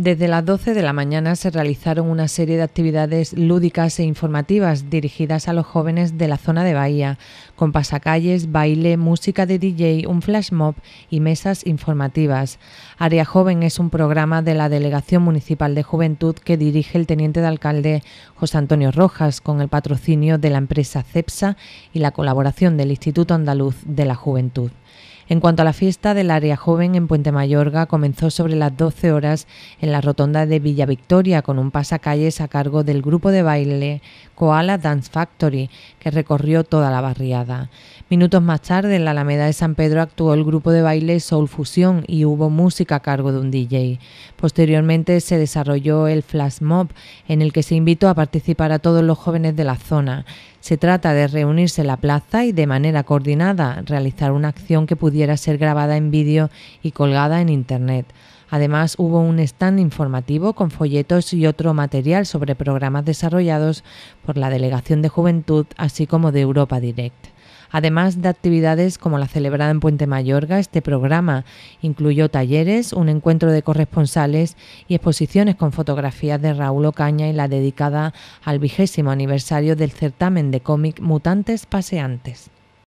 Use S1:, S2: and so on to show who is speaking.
S1: Desde las 12 de la mañana se realizaron una serie de actividades lúdicas e informativas dirigidas a los jóvenes de la zona de Bahía, con pasacalles, baile, música de DJ, un flash mob y mesas informativas. Área Joven es un programa de la Delegación Municipal de Juventud que dirige el teniente de alcalde José Antonio Rojas, con el patrocinio de la empresa CEPSA y la colaboración del Instituto Andaluz de la Juventud. En cuanto a la fiesta del área joven en Puente Mayorga, comenzó sobre las 12 horas en la rotonda de Villa Victoria con un pasacalles a cargo del grupo de baile Koala Dance Factory, que recorrió toda la barriada. Minutos más tarde, en la Alameda de San Pedro actuó el grupo de baile Soul Fusión y hubo música a cargo de un DJ. Posteriormente se desarrolló el flash mob, en el que se invitó a participar a todos los jóvenes de la zona. Se trata de reunirse en la plaza y de manera coordinada realizar una acción que pudiera ser grabada en vídeo y colgada en Internet. Además, hubo un stand informativo con folletos y otro material sobre programas desarrollados por la Delegación de Juventud, así como de Europa Direct además de actividades como la celebrada en Puente Mayorga. Este programa incluyó talleres, un encuentro de corresponsales y exposiciones con fotografías de Raúl Ocaña y la dedicada al vigésimo aniversario del certamen de cómic Mutantes Paseantes.